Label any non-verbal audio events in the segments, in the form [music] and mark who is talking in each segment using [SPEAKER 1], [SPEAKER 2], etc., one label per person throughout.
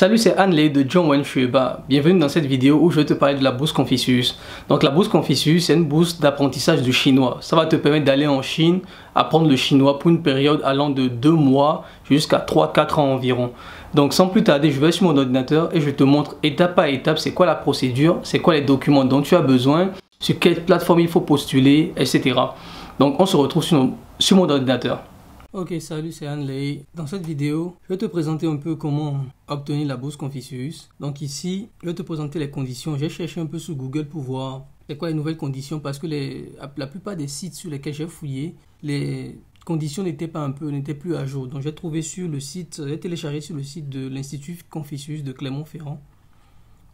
[SPEAKER 1] Salut, c'est anne de John Wayne Shueba. Bienvenue dans cette vidéo où je vais te parler de la bourse Confucius. Donc la bourse Confucius, c'est une bourse d'apprentissage du chinois. Ça va te permettre d'aller en Chine, apprendre le chinois pour une période allant de 2 mois jusqu'à 3-4 ans environ. Donc sans plus tarder, je vais sur mon ordinateur et je te montre étape par étape c'est quoi la procédure, c'est quoi les documents dont tu as besoin, sur quelle plateforme il faut postuler, etc. Donc on se retrouve sur mon ordinateur. Ok, salut, c'est Anne-Lei. Dans cette vidéo, je vais te présenter un peu comment obtenir la bourse Confucius. Donc ici, je vais te présenter les conditions. J'ai cherché un peu sur Google pour voir quoi les nouvelles conditions parce que la plupart des sites sur lesquels j'ai fouillé, les conditions n'étaient pas un peu, n'étaient plus à jour. Donc j'ai trouvé sur le site, j'ai téléchargé sur le site de l'Institut Confucius de Clermont-Ferrand.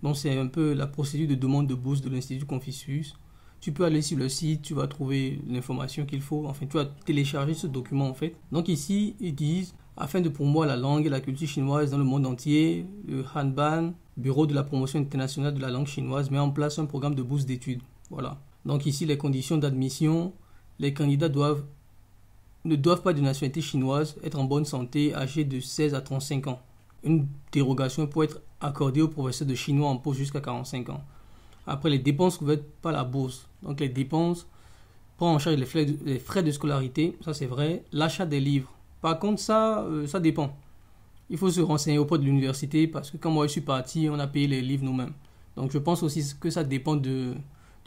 [SPEAKER 1] Donc c'est un peu la procédure de demande de bourse de l'Institut Confucius tu peux aller sur le site, tu vas trouver l'information qu'il faut, enfin tu vas télécharger ce document en fait. Donc ici, ils disent, afin de promouvoir la langue et la culture chinoise dans le monde entier, le Hanban, Bureau de la promotion internationale de la langue chinoise, met en place un programme de bourse d'études. Voilà. Donc ici, les conditions d'admission, les candidats doivent ne doivent pas de nationalité chinoise, être en bonne santé, âgés de 16 à 35 ans. Une dérogation peut être accordée aux professeurs de chinois en poste jusqu'à 45 ans. Après, les dépenses couvertes par la bourse donc les dépenses, prend en charge les frais de, scolarité, ça c'est vrai, l'achat des livres. Par contre, ça, euh, ça dépend. Il faut se renseigner auprès de l'université parce que quand moi je suis parti, on a payé les livres nous-mêmes. Donc je pense aussi que ça dépend du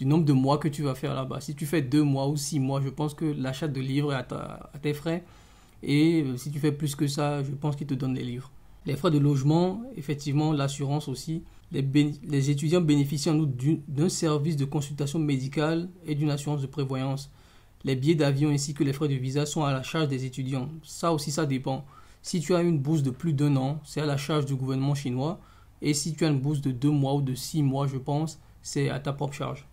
[SPEAKER 1] nombre de mois que tu vas faire là-bas. Si tu fais deux mois ou six mois, je pense que l'achat de livres est à, tes frais. Et euh, si tu fais plus que ça, je pense qu'ils te donnent les livres. Les frais de logement, effectivement, l'assurance aussi les, étudiants bénéficient en outre d'un service de consultation médicale et d'une assurance de prévoyance. Les billets d'avion ainsi que les frais de visa sont à la charge des étudiants. Ça aussi, ça dépend. Si tu as une bourse de plus d'un an, c'est à la charge du gouvernement chinois. Et si tu as une bourse de deux mois ou de six mois, je pense, c'est à ta propre charge.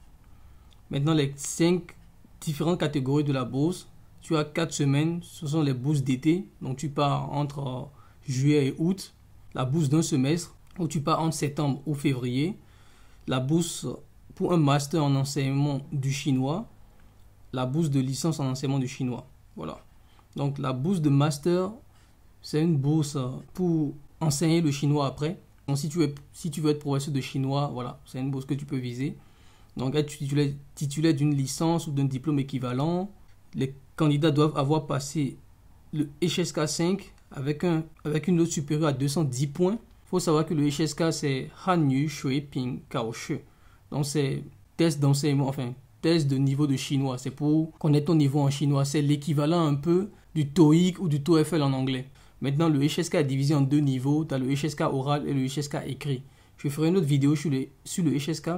[SPEAKER 1] Maintenant, les cinq différentes catégories de la bourse. Tu as quatre semaines, ce sont les bourses d'été. Donc, tu pars entre juillet et août. La bourse d'un semestre, où tu pars entre septembre ou février, la bourse pour un master en enseignement du chinois, la bourse de licence en enseignement du chinois. Voilà. Donc la bourse de master, c'est une bourse pour enseigner le chinois après. Donc si tu veux, si tu veux être professeur de chinois, voilà, c'est une bourse que tu peux viser. Donc être titulaire, d'une licence ou d'un diplôme équivalent, les candidats doivent avoir passé le HSK 5 avec, un, avec une note supérieure à 210 points savoir que le HSK, c'est Han Yu Shui Ping Kao Donc, c'est test d'enseignement, enfin, test de niveau de chinois. C'est pour connaître ton niveau en chinois. C'est l'équivalent un peu du TOEIC ou du TOEFL en anglais. Maintenant, le HSK est divisé en deux niveaux. Tu as le HSK oral et le HSK écrit. Je ferai une autre vidéo sur le, sur le HSK.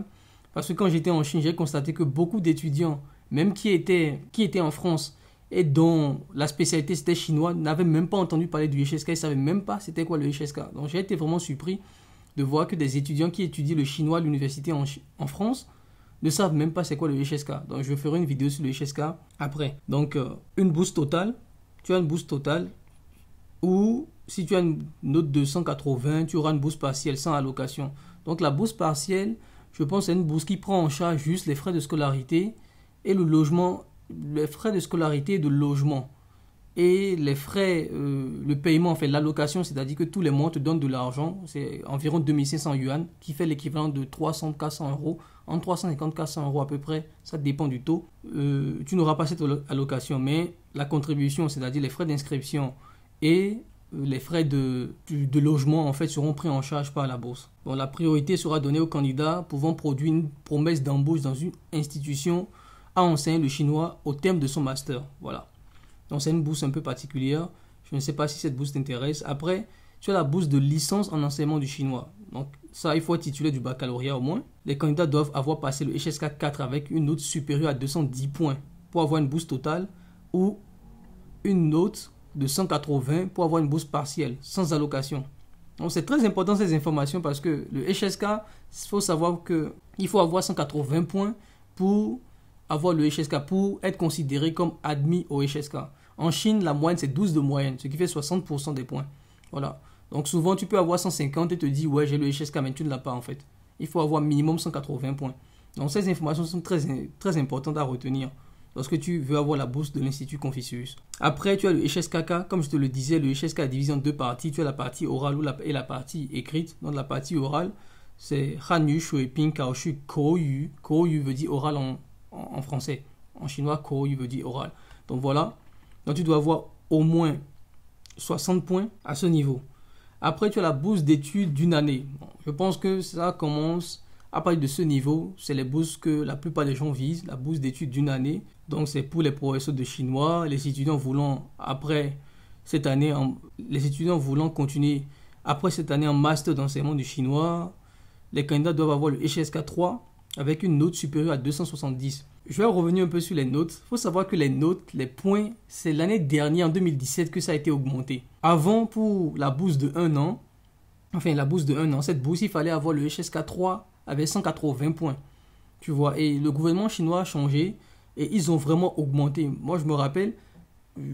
[SPEAKER 1] Parce que quand j'étais en Chine, j'ai constaté que beaucoup d'étudiants, même qui étaient, qui étaient en France, et dont la spécialité c'était chinois, n'avait même pas entendu parler du HSK, ils savaient même pas c'était quoi le HSK. Donc j'ai été vraiment surpris de voir que des étudiants qui étudient le chinois à l'université en, France ne savent même pas c'est quoi le HSK. Donc je ferai une vidéo sur le HSK après. Donc euh, une bourse totale, tu as une bourse totale ou si tu as une note de 180, tu auras une bourse partielle sans allocation. Donc la bourse partielle, je pense, à une bourse qui prend en charge juste les frais de scolarité et le logement les frais de scolarité et de logement et les frais, euh, le paiement, en fait, l'allocation, c'est-à-dire que tous les mois, on te donne de l'argent, c'est environ 2500 yuan, qui fait l'équivalent de 300-400 euros. En 350-400 euros à peu près, ça dépend du taux, euh, tu n'auras pas cette allocation, mais la contribution, c'est-à-dire les frais d'inscription et euh, les frais de, de, logement en fait seront pris en charge par la bourse. Bon, la priorité sera donnée aux candidat pouvant produire une promesse d'embauche dans une institution a enseigné le chinois au thème de son master. Voilà. Donc c'est une bourse un peu particulière. Je ne sais pas si cette bourse t'intéresse. Après, tu as la bourse de licence en enseignement du chinois. Donc ça, il faut être du baccalauréat au moins. Les candidats doivent avoir passé le HSK 4 avec une note supérieure à 210 points pour avoir une bourse totale ou une note de 180 pour avoir une bourse partielle sans allocation. Donc c'est très important ces informations parce que le HSK, il faut savoir que il faut avoir 180 points pour avoir le HSK pour être considéré comme admis au HSK. En Chine, la moyenne, c'est 12 de moyenne, ce qui fait 60% des points. Voilà. Donc souvent, tu peux avoir 150 et te dire ouais, j'ai le HSK, mais tu ne l'as pas en fait. Il faut avoir minimum 180 points. Donc ces informations sont très, très importantes à retenir lorsque tu veux avoir la bourse de l'Institut Confucius. Après, tu as le HSKK. Comme je te le disais, le HSK est divisé en deux parties. Tu as la partie orale et la partie écrite. Dans la partie orale, c'est Hanyu, Ping, Kaoshu, Koyu. Koyu veut dire oral en en, français. En chinois, il veut dire oral. Donc voilà. Donc tu dois avoir au moins 60 points à ce niveau. Après, tu as la bourse d'études d'une année. je pense que ça commence à partir de ce niveau. C'est les bourses que la plupart des gens visent, la bourse d'études d'une année. Donc, c'est pour les professeurs de chinois, les étudiants voulant, après cette année, en, les étudiants voulant continuer après cette année en master d'enseignement du chinois. Les candidats doivent avoir le HSK 3 avec une note supérieure à 270. Je vais revenir un peu sur les notes. Il faut savoir que les notes, les points, c'est l'année dernière, en 2017, que ça a été augmenté. Avant, pour la bourse de 1 an, enfin la bourse de 1 an, cette bourse, il fallait avoir le HSK 3 avec 180 points. Tu vois, et le gouvernement chinois a changé et ils ont vraiment augmenté. Moi, je me rappelle,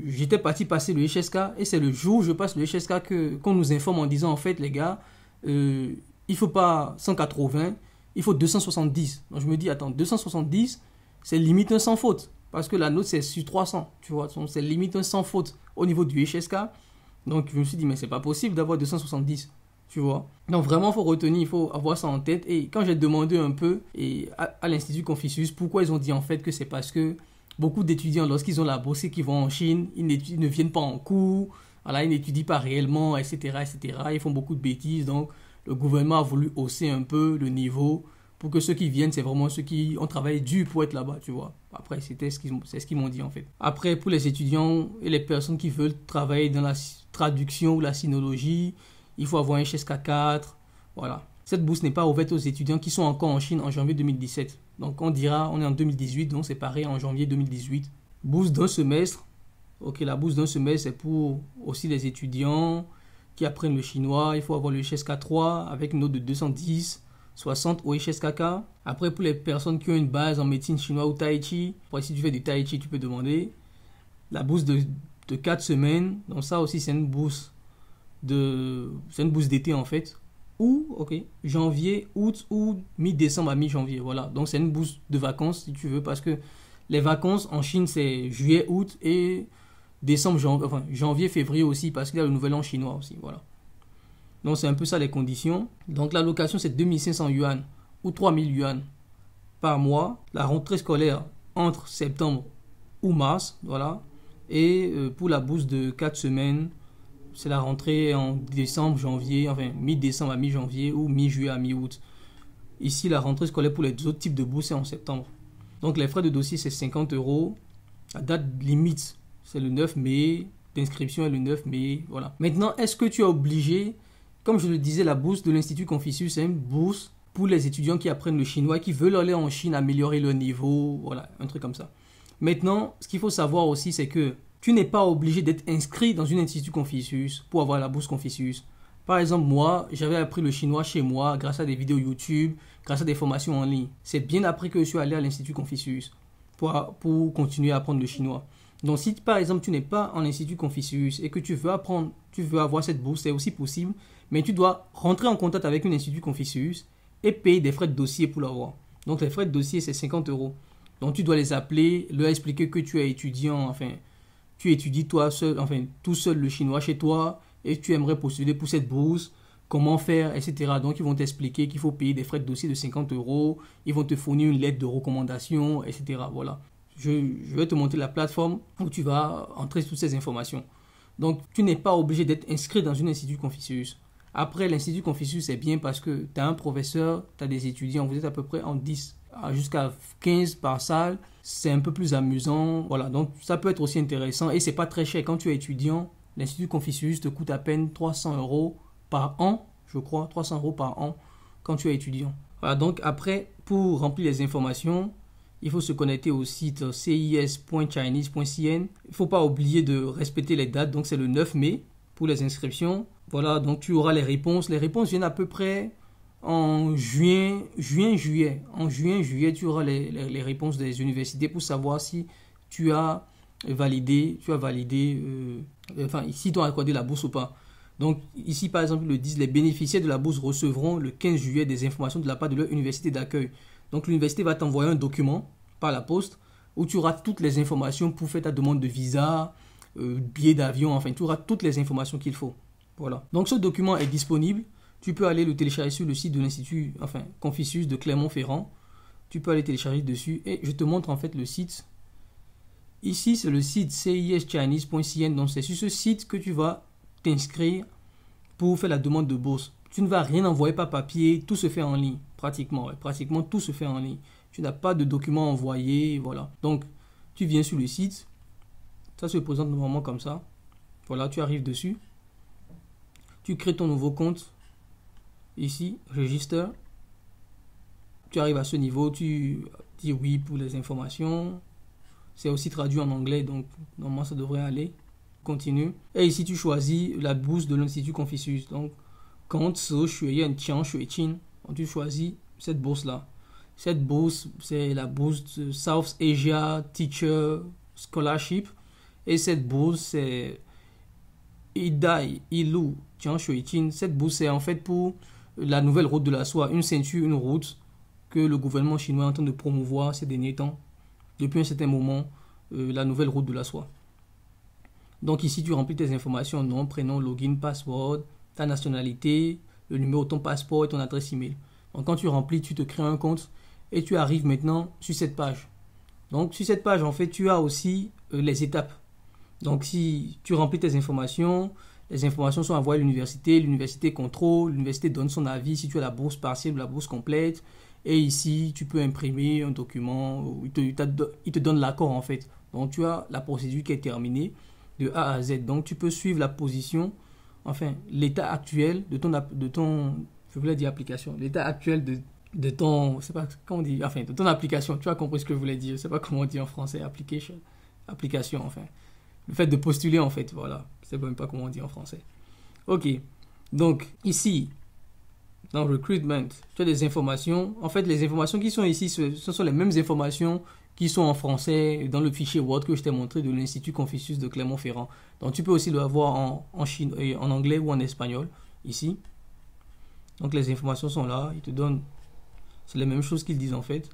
[SPEAKER 1] j'étais parti passer le HSK et c'est le jour où je passe le HSK qu'on nous informe en disant en fait, les gars, euh, il faut pas 180, il faut 270. Donc je me dis, attends, 270, c'est limite un sans faute. Parce que la note, c'est sur 300. Tu vois, c'est limite un sans faute au niveau du HSK. Donc je me suis dit, mais c'est pas possible d'avoir 270. Tu vois. Donc vraiment, il faut retenir, il faut avoir ça en tête. Et quand j'ai demandé un peu et à, l'Institut Confucius pourquoi ils ont dit en fait que c'est parce que beaucoup d'étudiants, lorsqu'ils ont la bourse et qu'ils vont en Chine, ils, ne viennent pas en cours, voilà, ils n'étudient pas réellement, etc., etc. Ils font beaucoup de bêtises. Donc le gouvernement a voulu hausser un peu le niveau pour que ceux qui viennent, c'est vraiment ceux qui ont travaillé dur pour être là-bas, tu vois. Après, c'était ce qu'ils, c'est ce qu'ils m'ont dit en fait. Après, pour les étudiants et les personnes qui veulent travailler dans la traduction ou la sinologie, il faut avoir un HSK4, voilà. Cette bourse n'est pas ouverte aux étudiants qui sont encore en Chine en janvier 2017. Donc on dira, on est en 2018, donc c'est pareil en janvier 2018. Bourse d'un semestre. Ok, la bourse d'un semestre, c'est pour aussi les étudiants, qui apprennent le chinois, il faut avoir le HSK3 avec une note de 210, 60 au HSKK. Après, pour les personnes qui ont une base en médecine chinoise ou tai chi, si tu fais du tai chi, tu peux demander la bourse de, de 4 semaines. Donc, ça aussi, c'est une bourse de c'est une bourse d'été en fait ou ok janvier août ou mi-décembre à mi-janvier voilà donc c'est une bourse de vacances si tu veux parce que les vacances en Chine c'est juillet août et décembre, janvier, février aussi, parce qu'il y a le nouvel an chinois aussi, voilà. Donc c'est un peu ça les conditions. Donc la location c'est 2500 yuan ou 3000 yuan par mois. La rentrée scolaire entre septembre ou mars, voilà. Et euh, pour la bourse de 4 semaines, c'est la rentrée en décembre, janvier, enfin mi-décembre à mi-janvier ou mi-juillet à mi-août. Ici, la rentrée scolaire pour les autres types de bourses est en septembre. Donc les frais de dossier c'est 50 euros. La date limite c'est le 9 mai, l'inscription est le 9 mai, voilà. Maintenant, est-ce que tu es obligé, comme je le disais, la bourse de l'Institut Confucius, c'est hein, une bourse pour les étudiants qui apprennent le chinois, qui veulent aller en Chine, améliorer leur niveau, voilà, un truc comme ça. Maintenant, ce qu'il faut savoir aussi, c'est que tu n'es pas obligé d'être inscrit dans une institut Confucius pour avoir la bourse Confucius. Par exemple, moi, j'avais appris le chinois chez moi grâce à des vidéos YouTube, grâce à des formations en ligne. C'est bien après que je suis allé à l'Institut Confucius pour, pour continuer à apprendre le chinois. Donc si par exemple tu n'es pas en institut Confucius et que tu veux apprendre, tu veux avoir cette bourse, c'est aussi possible, mais tu dois rentrer en contact avec un institut Confucius et payer des frais de dossier pour l'avoir. Donc les frais de dossier c'est 50 euros. Donc tu dois les appeler, leur expliquer que tu es étudiant, enfin tu étudies toi seul, enfin tout seul le chinois chez toi et tu aimerais postuler pour cette bourse comment faire, etc. Donc, ils vont t'expliquer qu'il faut payer des frais de dossier de 50 euros, ils vont te fournir une lettre de recommandation, etc. Voilà je, vais te montrer la plateforme où tu vas entrer toutes ces informations. Donc, tu n'es pas obligé d'être inscrit dans un institut Confucius. Après, l'Institut Confucius, c'est bien parce que tu as un professeur, tu as des étudiants, vous êtes à peu près en 10 jusqu'à 15 par salle. C'est un peu plus amusant. Voilà, donc ça peut être aussi intéressant et c'est pas très cher. Quand tu es étudiant, l'Institut Confucius te coûte à peine 300 euros par an, je crois, 300 euros par an quand tu es étudiant. Voilà, donc après, pour remplir les informations, il faut se connecter au site cis.chinese.cn. Il ne faut pas oublier de respecter les dates. Donc, c'est le 9 mai pour les inscriptions. Voilà, donc tu auras les réponses. Les réponses viennent à peu près en juin, juin, juillet. En juin, juillet, tu auras les, réponses des universités pour savoir si tu as validé, tu as validé, euh, enfin, si tu as accordé la bourse ou pas. Donc ici, par exemple, ils le disent, les bénéficiaires de la bourse recevront le 15 juillet des informations de la part de leur université d'accueil. Donc l'université va t'envoyer un document par la poste où tu auras toutes les informations pour faire ta demande de visa, euh, billet d'avion, enfin tu auras toutes les informations qu'il faut. Voilà. Donc ce document est disponible. Tu peux aller le télécharger sur le site de l'Institut enfin, Confucius de Clermont-Ferrand. Tu peux aller télécharger dessus et je te montre en fait le site. Ici, c'est le site cischinese.cn. Donc c'est sur ce site que tu vas t'inscrire pour faire la demande de bourse. Tu ne vas rien envoyer par papier, tout se fait en ligne, pratiquement. pratiquement tout se fait en ligne. Tu n'as pas de documents envoyés, voilà. Donc, tu viens sur le site, ça se présente normalement comme ça. Voilà, tu arrives dessus. Tu crées ton nouveau compte. Ici, register Tu arrives à ce niveau, tu dis oui pour les informations. C'est aussi traduit en anglais, donc normalement ça devrait aller. Continue. Et ici, tu choisis la bourse de l'Institut Confucius. Donc, quand tu choisis cette bourse-là. Cette bourse, c'est la bourse de South Asia Teacher Scholarship. Et cette bourse, c'est Idai, Ilu, Cette bourse, c'est en fait pour la nouvelle route de la soie, une ceinture, une route que le gouvernement chinois est en train de promouvoir ces derniers temps, depuis un certain moment, euh, la nouvelle route de la soie. Donc ici, tu remplis tes informations, nom, prénom, login, password, ta nationalité, le numéro ton passeport et ton adresse email. Donc quand tu remplis, tu te crées un compte et tu arrives maintenant sur cette page. Donc sur cette page, en fait, tu as aussi euh, les étapes. Donc si tu remplis tes informations, les informations sont envoyées à l'université, l'université contrôle, l'université donne son avis si tu as la bourse partielle ou la bourse complète. Et ici, tu peux imprimer un document, il te donne l'accord en fait. Donc tu as la procédure qui est terminée de A à Z. Donc tu peux suivre la position enfin, l'état actuel de ton, de ton, je voulais dire application, l'état actuel de, de ton, pas comment on dit, enfin, de ton application. Tu as compris ce que je voulais dire, je sais pas comment on dit en français, application, application, enfin. Le fait de postuler, en fait, voilà. C'est sais même pas comment on dit en français. Ok. Donc, ici, dans Recruitment, tu as des informations. En fait, les informations qui sont ici, ce sont les mêmes informations qui sont en français dans le fichier Word que je t'ai montré de l'Institut Confucius de Clermont-Ferrand. Donc tu peux aussi le voir en, en, en anglais ou en espagnol ici. Donc les informations sont là, ils te donnent, c'est la même chose qu'ils disent en fait.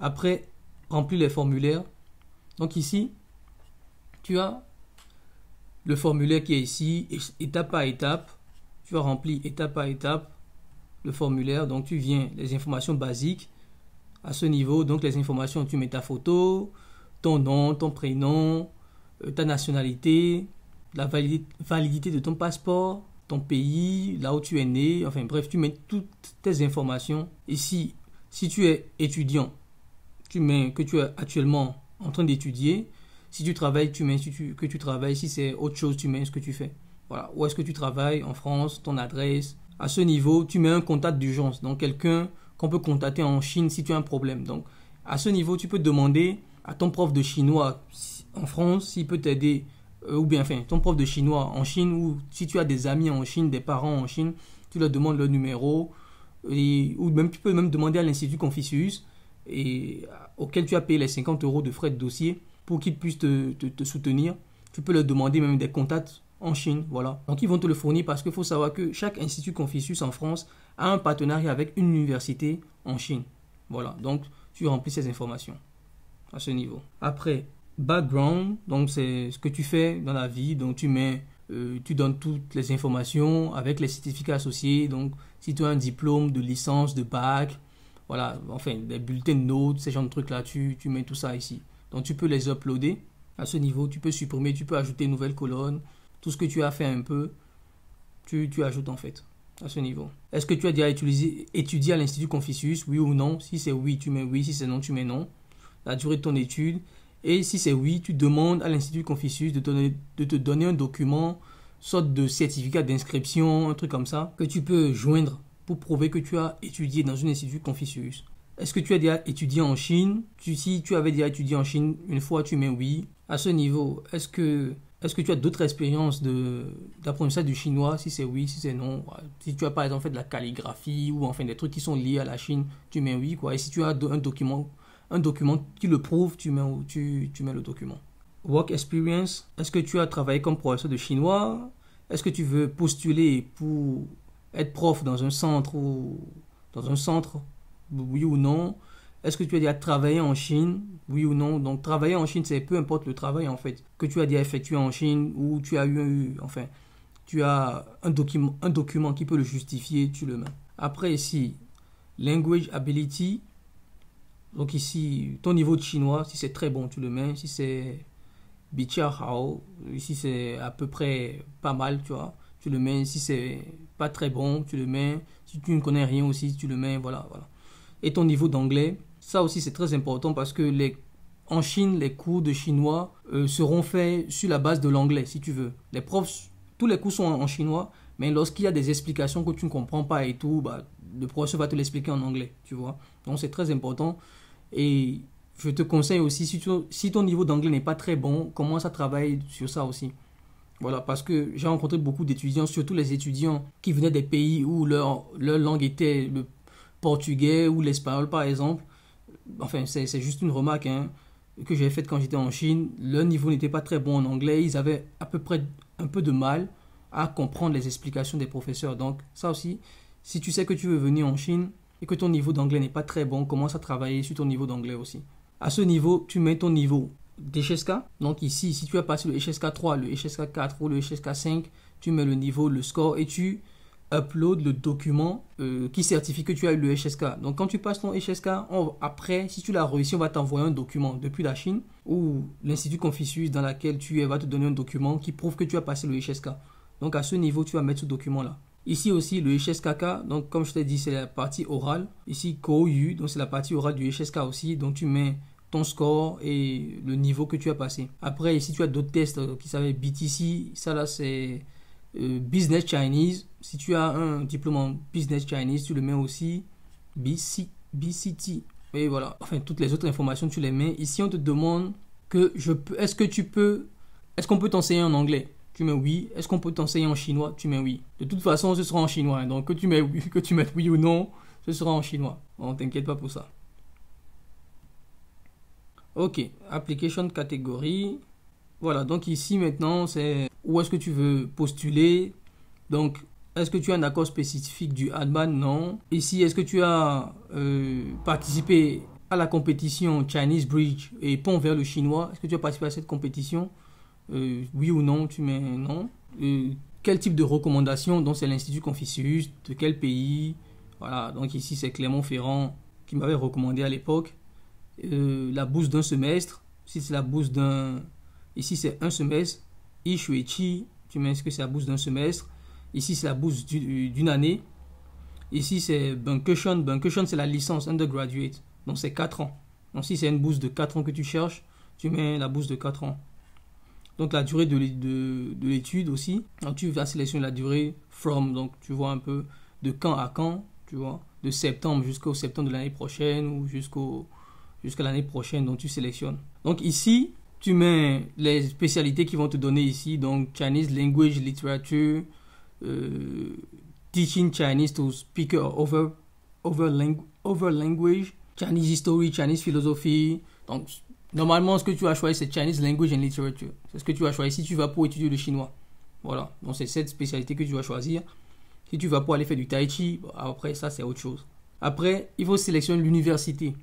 [SPEAKER 1] Après, remplis les formulaires. Donc ici, tu as le formulaire qui est ici, étape à étape. Tu as rempli étape par étape le formulaire. Donc tu viens les informations basiques à ce niveau, donc les informations, tu mets ta photo, ton nom, ton prénom, euh, ta nationalité, la validité de ton passeport, ton pays, là où tu es né, enfin bref, tu mets toutes tes informations. Et si, tu es étudiant, tu mets que tu es actuellement en train d'étudier, si tu travailles, tu mets que tu travailles, si c'est autre chose, tu mets ce que tu fais. Voilà, où est-ce que tu travailles en France, ton adresse. À ce niveau, tu mets un contact d'urgence, donc quelqu'un on peut contacter en Chine si tu as un problème. Donc, à ce niveau, tu peux demander à ton prof de chinois en France s'il peut t'aider, euh, ou bien, enfin, ton prof de chinois en Chine, ou si tu as des amis en Chine, des parents en Chine, tu leur demandes leur numéro, ou même tu peux même demander à l'Institut Confucius, et, euh, auquel tu as payé les 50 euros de frais de dossier, pour qu'ils puissent te, soutenir. Tu peux leur demander même des contacts en Chine, voilà. Donc ils vont te le fournir parce qu'il faut savoir que chaque institut Confucius en France un partenariat avec une université en Chine. Voilà, donc tu remplis ces informations à ce niveau. Après, background, donc c'est ce que tu fais dans la vie, donc tu mets, euh, tu donnes toutes les informations avec les certificats associés, donc si tu as un diplôme de licence, de bac, voilà, enfin des bulletins de notes, ces genres de trucs là, tu, mets tout ça ici. Donc tu peux les uploader à ce niveau, tu peux supprimer, tu peux ajouter une nouvelle colonne, tout ce que tu as fait un peu, tu ajoutes en fait à ce niveau. Est-ce que tu as déjà étudié à l'Institut Confucius, oui ou non Si c'est oui, tu mets oui, si c'est non, tu mets non. La durée de ton étude. Et si c'est oui, tu demandes à l'Institut Confucius de, te donner un document, sorte de certificat d'inscription, un truc comme ça, que tu peux joindre pour prouver que tu as étudié dans un Institut Confucius. Est-ce que tu as déjà étudié en Chine tu, Si tu avais déjà étudié en Chine, une fois tu mets oui. À ce niveau, est-ce que est-ce que tu as d'autres expériences d'apprentissage du chinois Si c'est oui, si c'est non. Si tu as par exemple fait de la calligraphie ou enfin des trucs qui sont liés à la Chine, tu mets oui. Quoi. Et si tu as un document, un document qui le prouve, tu mets, tu mets le document. Work experience, est-ce que tu as travaillé comme professeur de chinois Est-ce que tu veux postuler pour être prof dans un centre ou dans un centre Oui ou non est-ce que tu as déjà travaillé en Chine Oui ou non Donc travailler en Chine, c'est peu importe le travail en fait que tu as déjà effectué en Chine ou tu as eu, enfin, tu as un document, un document qui peut le justifier, tu le mets. Après ici, language ability. Donc ici, ton niveau de chinois, si c'est très bon, tu le mets. Si c'est Bicha hao, ici c'est à peu près pas mal, tu vois. Tu le mets. Si c'est pas très bon, tu le mets. Si tu ne connais rien aussi, tu le mets. Voilà, voilà. Et ton niveau d'anglais, ça aussi, c'est très important parce que les en Chine, les cours de chinois euh, seront faits sur la base de l'anglais, si tu veux. Les profs, tous les cours sont en, chinois, mais lorsqu'il y a des explications que tu ne comprends pas et tout, bah, le professeur va te l'expliquer en anglais, tu vois. Donc c'est très important. Et je te conseille aussi, si, ton niveau d'anglais n'est pas très bon, commence à travailler sur ça aussi. Voilà, parce que j'ai rencontré beaucoup d'étudiants, surtout les étudiants qui venaient des pays où leur langue était le portugais ou l'espagnol par exemple enfin c'est juste une remarque hein, que j'ai faite quand j'étais en Chine, leur niveau n'était pas très bon en anglais, ils avaient à peu près un peu de mal à comprendre les explications des professeurs. Donc ça aussi, si tu sais que tu veux venir en Chine et que ton niveau d'anglais n'est pas très bon, commence à travailler sur ton niveau d'anglais aussi. À ce niveau, tu mets ton niveau d'HSK. Donc ici, si tu as passé le HSK 3, le HSK 4 ou le HSK 5, tu mets le niveau, le score et tu upload le document euh, qui certifie que tu as eu le HSK. Donc quand tu passes ton HSK, après, si tu l'as réussi, on va t'envoyer un document depuis la Chine ou l'Institut Confucius dans laquelle tu es va te donner un document qui prouve que tu as passé le HSK. Donc à ce niveau, tu vas mettre ce document-là. Ici aussi, le HSKK, donc comme je t'ai dit, c'est la partie orale. Ici, KOU, donc c'est la partie orale du HSK aussi, donc tu mets ton score et le niveau que tu as passé. Après, ici, tu as d'autres tests euh, qui s'appellent BTC, ça là c'est euh, Business Chinese, si tu as un diplôme en business Chinese, tu le mets aussi BC, BCT. Et voilà. Enfin, toutes les autres informations, tu les mets. Ici, on te demande que je peux. Est-ce que tu peux. Est-ce qu'on peut t'enseigner en anglais Tu mets oui. Est-ce qu'on peut t'enseigner en chinois Tu mets oui. De toute façon, ce sera en chinois. Hein. Donc, que tu, mets, oui, [laughs] que mettes oui ou non, ce sera en chinois. On t'inquiète pas pour ça. Ok. Application catégorie. Voilà. Donc, ici, maintenant, c'est où est-ce que tu veux postuler. Donc, est-ce que tu as un accord spécifique du Hanban Non. Ici, est-ce que tu as euh, participé à la compétition Chinese Bridge et pont vers le chinois Est-ce que tu as participé à cette compétition euh, Oui ou non Tu mets non. Euh, quel type de recommandation Donc, c'est l'Institut Confucius. De quel pays Voilà. Donc, ici, c'est Clément Ferrand qui m'avait recommandé à l'époque. la bourse d'un semestre. Si c'est la bourse d'un. Ici, c'est un semestre. Ishuechi. Tu mets est-ce que c'est la bourse d'un semestre Ici, c'est la bourse d'une année. Ici, c'est Bunkushon. Bunkushon, c'est la licence undergraduate. Donc, c'est 4 ans. Donc, si c'est une bourse de 4 ans que tu cherches, tu mets la bourse de 4 ans. Donc, la durée de, l'étude aussi. Donc, tu vas sélectionner la durée from. Donc, tu vois un peu de quand à quand, tu vois. De septembre jusqu'au septembre de l'année prochaine ou jusqu'au jusqu'à l'année prochaine. dont tu sélectionnes. Donc, ici, tu mets les spécialités qui vont te donner ici. Donc, Chinese Language, Literature Uh, teaching Chinese to speak over, over, over language, Chinese history, Chinese philosophy. Donc, normalement, ce que tu as choisi, c'est Chinese language and literature. C'est ce que tu as choisi si tu vas pour étudier le chinois. Voilà, donc c'est cette spécialité que tu vas choisir. Si tu vas pour aller faire du tai chi, après, ça, c'est autre chose. Après, il faut sélectionner l'université.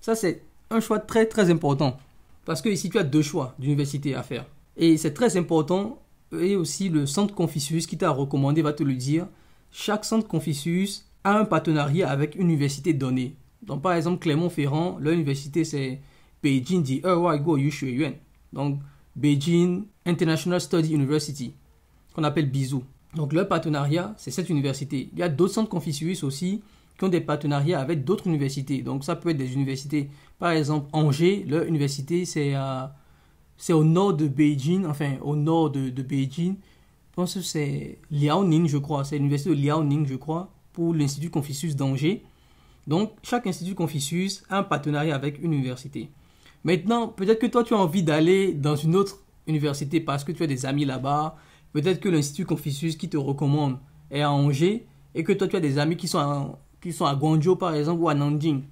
[SPEAKER 1] Ça, c'est un choix très, très important. Parce que ici, tu as deux choix d'université à faire. Et c'est très important et aussi le centre Confucius qui t'a recommandé va te le dire. Chaque centre Confucius a un partenariat avec une université donnée. Donc par exemple Clermont-Ferrand, leur université c'est Beijing Di Erwaigo Yuan. Donc Beijing International Study University, qu'on appelle Bizou. Donc leur partenariat, c'est cette université. Il y a d'autres centres Confucius aussi qui ont des partenariats avec d'autres universités. Donc ça peut être des universités, par exemple Angers, leur université c'est c'est au nord de Beijing, enfin au nord de, de Beijing. Je pense que c'est Liaoning, je crois. C'est l'université de Liaoning, je crois, pour l'Institut Confucius d'Angers. Donc, chaque Institut Confucius a un partenariat avec une université. Maintenant, peut-être que toi, tu as envie d'aller dans une autre université parce que tu as des amis là-bas. Peut-être que l'Institut Confucius qui te recommande est à Angers et que toi, tu as des amis qui sont qui sont à Guangzhou, par exemple, ou à Nanjing.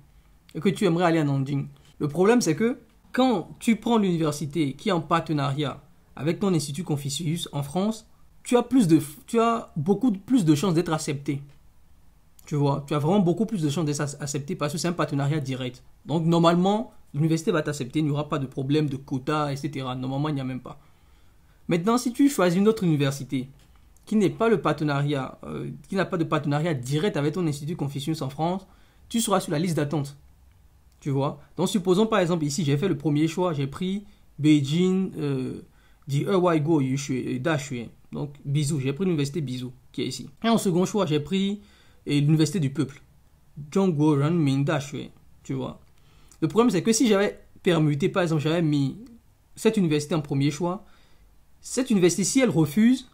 [SPEAKER 1] Et que tu aimerais aller à Nanjing. Le problème, c'est que quand tu prends l'université qui est en partenariat avec ton institut Confucius en France, tu as, beaucoup plus de chances d'être accepté. Tu vois, tu as vraiment beaucoup plus de chances d'être accepté parce que c'est un partenariat direct. Donc normalement, l'université va t'accepter, il n'y aura pas de problème de quota, etc. Normalement, il n'y a même pas. Maintenant, si tu choisis une autre université qui n'est pas le partenariat, euh, qui n'a pas de partenariat direct avec ton institut Confucius en France, tu seras sur la liste d'attente. Tu vois Donc, supposons par exemple, ici, j'ai fait le premier choix, j'ai pris Beijing, euh, eh, Go, Donc, Bisou, j'ai pris l'université Bisou, qui est ici. Et en second choix, j'ai pris euh, l'université du peuple. Zhongguo Renmin Dashui, tu vois. Le problème, c'est que si j'avais permuté, par exemple, j'avais mis cette université en premier choix, cette université, si elle refuse,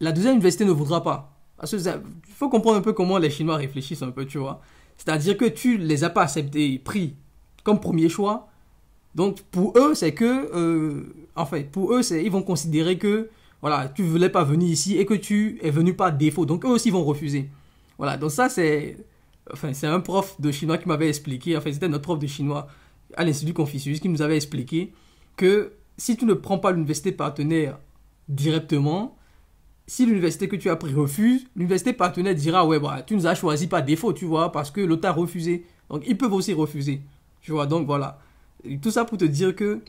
[SPEAKER 1] la deuxième université ne voudra pas. Parce que il faut comprendre un peu comment les Chinois réfléchissent un peu, tu vois. C'est-à-dire que tu les as pas acceptés, pris comme premier choix. Donc pour eux, c'est que, euh, en fait, pour eux, c'est ils vont considérer que, voilà, tu voulais pas venir ici et que tu es venu par défaut. Donc eux aussi vont refuser. Voilà, donc ça c'est, enfin, c'est un prof de chinois qui m'avait expliqué, en fait c'était notre prof de chinois à l'Institut Confucius qui nous avait expliqué que si tu ne prends pas l'université partenaire directement, si l'université que tu as pris refuse, l'université partenaire dira ouais bah tu nous as choisi par défaut, tu vois, parce que l'autre a refusé. Donc ils peuvent aussi refuser. Tu vois, donc voilà. tout ça pour te dire que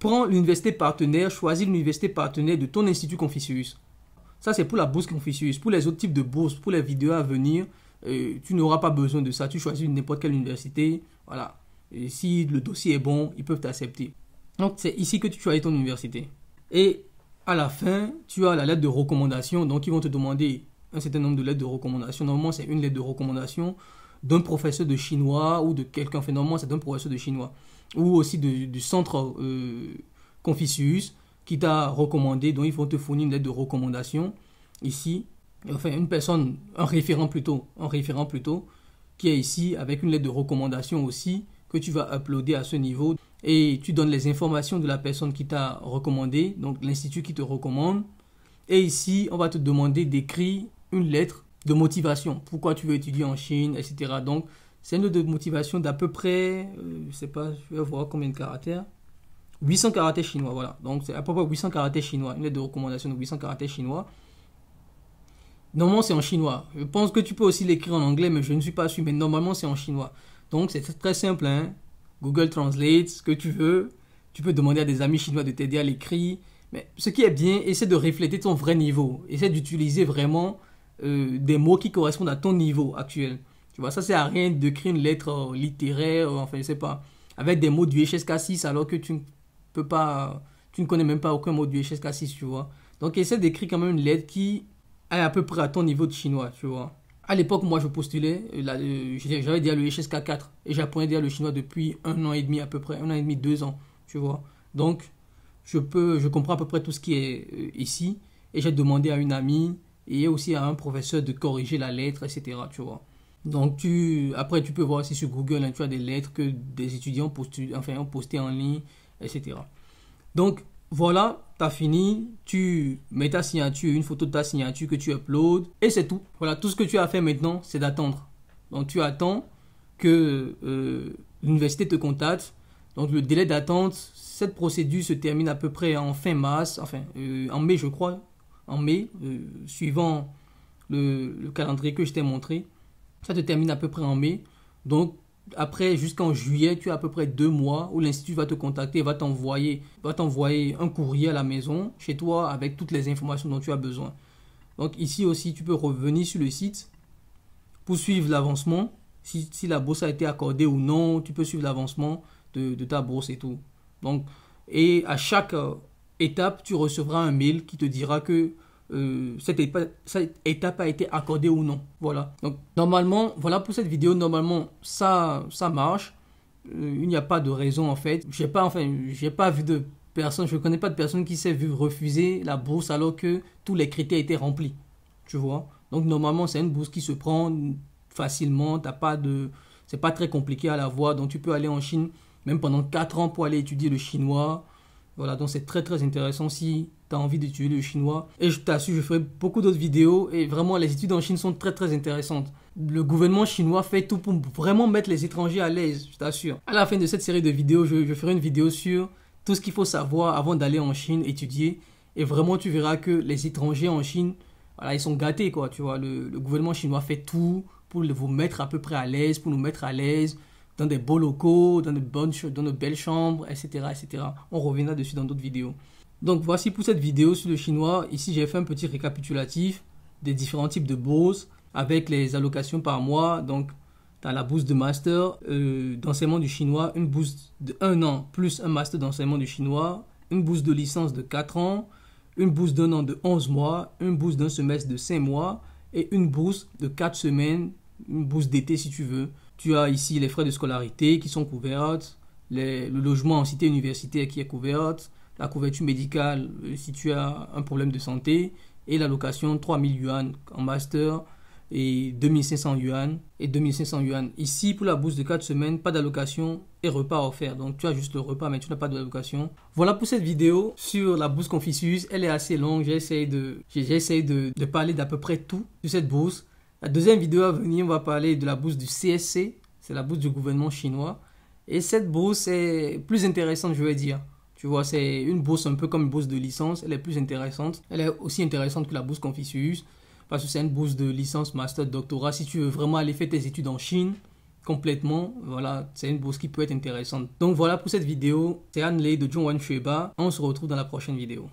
[SPEAKER 1] prends l'université partenaire, choisis l'université partenaire de ton institut Confucius. Ça c'est pour la bourse Confucius, pour les autres types de bourses, pour les vidéos à venir, euh, tu n'auras pas besoin de ça, tu choisis n'importe quelle université, voilà. Et si le dossier est bon, ils peuvent t'accepter. Donc c'est ici que tu choisis ton université. Et à la fin, tu as la lettre de recommandation. Donc, ils vont te demander un certain nombre de lettres de recommandation. Normalement, c'est une lettre de recommandation d'un professeur de chinois ou de quelqu'un. Enfin, normalement, c'est d'un professeur de chinois. Ou aussi du centre euh, Confucius qui t'a recommandé. Donc, ils vont te fournir une lettre de recommandation ici. Enfin, une personne, un référent plutôt, un référent plutôt, qui est ici avec une lettre de recommandation aussi que tu vas uploader à ce niveau et tu donnes les informations de la personne qui t'a recommandé, donc l'institut qui te recommande. Et ici, on va te demander d'écrire une lettre de motivation. Pourquoi tu veux étudier en Chine, etc. Donc, c'est une lettre de motivation d'à peu près, euh, je sais pas, je vais voir combien de caractères. 800 caractères chinois, voilà. Donc, c'est à peu près 800 caractères chinois. Une lettre de recommandation de 800 caractères chinois. Normalement, c'est en chinois. Je pense que tu peux aussi l'écrire en anglais, mais je ne suis pas sûr. Mais normalement, c'est en chinois. Donc, c'est très simple. Hein. Google Translate, ce que tu veux. Tu peux demander à des amis chinois de t'aider à l'écrit. Mais ce qui est bien, essaie de refléter ton vrai niveau. Essaie d'utiliser vraiment euh, des mots qui correspondent à ton niveau actuel. Tu vois, ça c'est à rien d'écrire une lettre euh, littéraire, euh, enfin, je sais pas, avec des mots du HSK6 alors que tu ne peux pas, tu ne connais même pas aucun mot du HSK6, tu vois. Donc, essaie d'écrire quand même une lettre qui est à peu près à ton niveau de chinois, tu vois. À l'époque, moi, je postulais, euh, euh, j'avais déjà le HSK4 et j'apprenais déjà le chinois depuis un an et demi à peu près, un an et demi, deux ans, tu vois. Donc, je, peux, je comprends à peu près tout ce qui est euh, ici et j'ai demandé à une amie et aussi à un professeur de corriger la lettre, etc., tu vois. Donc, tu, après, tu peux voir aussi sur Google, hein, tu as des lettres que des étudiants ont postées en ligne, etc. Donc, voilà, t'as fini, tu mets ta signature, une photo de ta signature que tu uploads, et c'est tout. Voilà, tout ce que tu as fait maintenant, c'est d'attendre. Donc tu attends que euh, l'université te contacte. Donc le délai d'attente, cette procédure se termine à peu près en fin mars, enfin euh, en mai je crois, en mai, euh, suivant le, le, calendrier que je t'ai montré. Ça te termine à peu près en mai. Donc après, jusqu'en juillet, tu as à peu près deux mois où l'Institut va te contacter, va t'envoyer, va t'envoyer un courrier à la maison, chez toi, avec toutes les informations dont tu as besoin. Donc ici aussi, tu peux revenir sur le site pour suivre l'avancement. Si, la bourse a été accordée ou non, tu peux suivre l'avancement de, de, ta bourse et tout. Donc, et à chaque euh, étape, tu recevras un mail qui te dira que euh, cette, étape, a été accordée ou non. Voilà. Donc normalement, voilà pour cette vidéo, normalement ça, ça marche. Euh, il n'y a pas de raison en fait. J'ai pas, enfin, j'ai pas vu de personne, je connais pas de personne qui s'est vu refuser la bourse alors que tous les critères étaient remplis. Tu vois. Donc normalement, c'est une bourse qui se prend facilement. T'as pas de, c'est pas très compliqué à la voir. Donc tu peux aller en Chine même pendant 4 ans pour aller étudier le chinois. Voilà, donc c'est très très intéressant si t'as envie d'étudier le chinois. Et je t'assure, je ferai beaucoup d'autres vidéos et vraiment les études en Chine sont très très intéressantes. Le gouvernement chinois fait tout pour vraiment mettre les étrangers à l'aise, je t'assure. À la fin de cette série de vidéos, je, je ferai une vidéo sur tout ce qu'il faut savoir avant d'aller en Chine étudier. Et vraiment, tu verras que les étrangers en Chine, voilà, ils sont gâtés, quoi. Tu vois, le, gouvernement chinois fait tout pour vous mettre à peu près à l'aise, pour nous mettre à l'aise dans des beaux locaux, dans de, bonnes, dans de belles chambres, etc., etc. On reviendra dessus dans d'autres vidéos. Donc voici pour cette vidéo sur le chinois. Ici j'ai fait un petit récapitulatif des différents types de bourses avec les allocations par mois. Donc tu as la bourse de master euh, d'enseignement du chinois, une bourse de 1 an plus un master d'enseignement du chinois, une bourse de licence de 4 ans, une bourse d'un an de 11 mois, une bourse d'un semestre de 5 mois et une bourse de 4 semaines, une bourse d'été si tu veux. Tu as ici les frais de scolarité qui sont couverts, le logement en cité universitaire qui est couvert, la couverture médicale euh, si tu as un problème de santé et l'allocation 3000 yuan en master et 2500 yuan et 2500 yuan. Ici, pour la bourse de 4 semaines, pas d'allocation et repas offert. Donc, tu as juste le repas, mais tu n'as pas d'allocation. Voilà pour cette vidéo sur la bourse Confucius. Elle est assez longue. J'essaie de, de, de parler d'à peu près tout de cette bourse. La deuxième vidéo à venir, on va parler de la bourse du CSC. C'est la bourse du gouvernement chinois. Et cette bourse est plus intéressante, je vais dire. Tu vois, c'est une bourse un peu comme une bourse de licence. Elle est plus intéressante. Elle est aussi intéressante que la bourse Confucius parce que c'est une bourse de licence, master, doctorat. Si tu veux vraiment aller faire tes études en Chine complètement, voilà, c'est une bourse qui peut être intéressante. Donc voilà pour cette vidéo. C'est Anne Lei de John Wan Shueba. On se retrouve dans la prochaine vidéo.